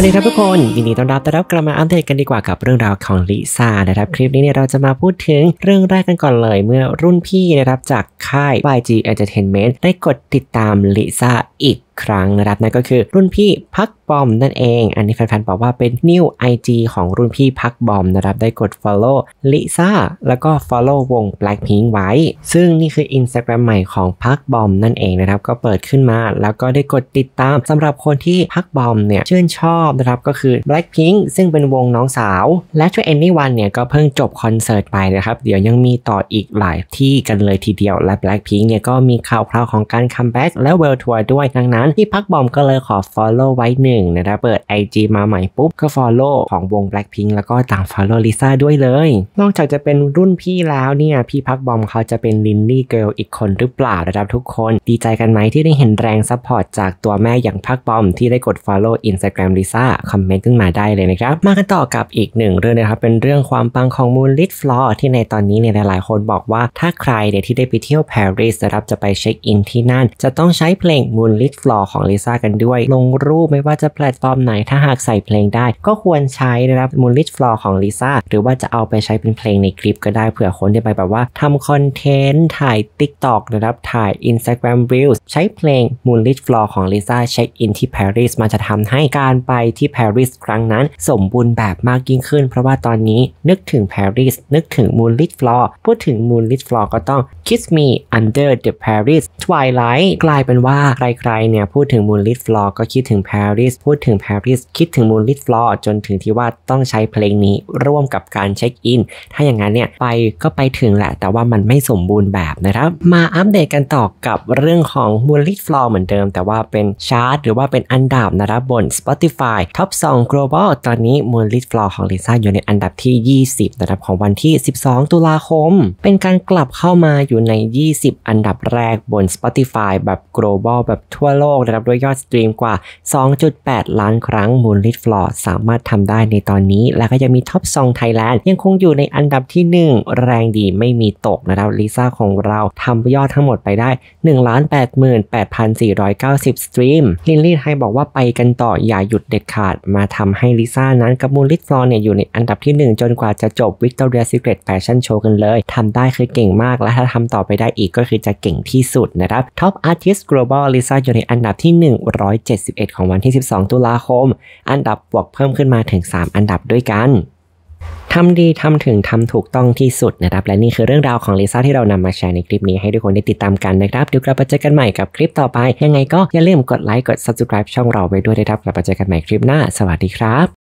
วัสดีครับทุกคน ยินดีต้อนรับต้อนรับกลับมาอัปเดตกันดีกว่ากับเรื่องราวของลิซ่านะครับ คลิปนี้เนี่ยเราจะมาพูดถึงเรื่องแรกกันก่อนเลยเมื่อรุ่นพี่นะครับจากค่าย YG Entertainment ได้กดติดตามลิซ่าอีกครั้งนะครับนั่นก็คือรุ่นพี่พักบอมนั่นเอง อันนี้แฟนๆ บอกว่าเป็น new IG ของรุ่นพี่พักบอมนะครับได้กด follow ลิซ่าแล้วก็ follow วง Blackpink ไว้ ซึ่งนี่คือ Instagram ใหม่ของพักบอมนั่นเองนะครับ ก็เปิดขึ้นมาแล้วก็ได้กดติดตามสำหรับคนที่พักบอมเนี่ย ชื่นชอบนะครับก็คือ Blackpink ซึ่งเป็นวงน้องสาวและช่วยเอนนี่วันเนี่ยก็เพิ่งจบคอนเสิร์ตไปนะครับเดี๋ยวยังมีต่ออีกหลายที่กันเลยทีเดียวและ Blackpink เนี่ยก็มีข่าวคราวของการคัมแบ็กและเวลทัวร์ด้วยดังนั้นพี่พักบอมก็เลยขอ Follow ไว้หนึ่งนะครับเปิด IG มาใหม่ปุ๊บ ก็ Follow ของวง Blackpink แล้วก็ต่าง Follow ลิซ่าด้วยเลย นอกจากจะเป็นรุ่นพี่แล้วเนี่ยพี่พักบอมเขาจะเป็นลินนี่เกิลอีกคนหรือเปล่านะครับทุกคน ดีใจกันไหมที่ได้เห็นแรงซัพพอร์ตจากตัวแม่อย่างพักบอม ที่ได้กด Follow Instagram ลิซ่าคอมเมนต์ขึ้นมาได้เลยนะครับ มากันต่อกับอีกหนึ่งเรื่องนะครับเป็นเรื่องความปังของมูลลิทฟลอร์ที่ในตอนนี้เนี่ยหลาย ๆ คนบอกว่า ถ้าใครเนี่ยที่ได้ไปเที่ยวปารีสนะครับจะไปเช็คอินที่นั่น จะต้องใช้เพลงมูลลิทฟลอของลิซ่ากันด้วย ลงรูปไม่ว่าจะแพลตฟอร์มไหนถ้าหากใส่เพลงได้ ก็ควรใช้นะครับมูลลิชฟลอของลิซ่าหรือว่าจะเอาไปใช้เป็นเพลงในคลิปก็ได้เผื่อคนที่ไปแบบว่าทำคอนเทนต์ ถ่ายติ๊กต็อกนะครับถ่าย Instagram Reels ใช้เพลง Moonlit Floor ของ Lisa เช็คอินที่ Paris มันจะทำให้การไปที่ Paris ครั้งนั้น สมบูรณ์แบบมากยิ่งขึ้น เพราะว่าตอนนี้นึกถึง Paris นึกถึง Moonlit Floor พูดถึง Moonlit Floor ก็ต้อง Kiss Me Under the Paris Twilight กลายเป็นว่าใครๆเนี่ยพูดถึงมูนลิสฟลอร์ก็คิดถึงปารีสพูดถึงปารีสคิดถึงมูนลิสฟลอร์จนถึงที่ว่าต้องใช้เพลงนี้ร่วมกับการเช็คอิน ถ้าอย่างนั้นเนี่ยไปก็ไปถึงแหละ แต่ว่ามันไม่สมบูรณ์แบบนะครับ มาอัปเดตกันต่อกับเรื่องของมูนลิสฟลอร์เหมือนเดิม แต่ว่าเป็นชาร์ตหรือว่าเป็นอันดับนะครับบน Spotify Top 2 Global ตอนนี้มูนลิสฟลอร์ของลิซ่าอยู่ในอันดับที่ 20นะครับของวันที่ 12 ตุลาคม เป็นการกลับเข้ามาอยู่ใน 20 อันดับแรกบน Spotify แบบ global แบบทั่วโลกกนะครับด้วยยอดสตรีมกว่า 2.8 ล้านครั้งมูลลิทฟลอร์สามารถทำได้ในตอนนี้ และก็ยังมีท็อปซองไทยแลนด์ยังคงอยู่ในอันดับที่ 1 แรงดีไม่มีตกนะครับลิซ่าของเราทำยอดทั้งหมดไปได้ 1 8 8 4 9 0 สตรีมลินลี่ไทยบอกว่าไปกันต่ออย่าหยุดเด็ดขาดมาทำให้ลิซ่านั้น กับมูลลิทฟลอร์เนี่ยอยู่ในอันดับที่ 1 จนกว่าจะจบวิกตอเรียซ c r เกตแฟชั่นโชว์กันเลยทำได้คือเก่งมาก และถ้าทำต่อไปได้อีกก็คือจะเก่งที่สุดนะครับท็อปอาร์ติสต์ Global ลิซ่าอยู่ในอันันดับที่ 171 ของวันที่ 12 ตุลาคม อันดับบวกเพิ่มขึ้นมาถึง 3 อันดับด้วยกัน ทำดี ทำถึง ทำถูกต้องที่สุดนะครับ และนี่คือเรื่องราวของลิซ่าที่เรานำมาแชร์ในคลิปนี้ให้ทุกคนได้ติดตามกันนะครับ เดี๋ยวกลับมาเจอกันใหม่กับคลิปต่อไป ยังไงก็อย่าลืมกดไลค์ กด subscribe ช่องเราไว้ด้วยนะครับ กลับมาเจอกันใหม่คลิปหน้า สวัสดีครับ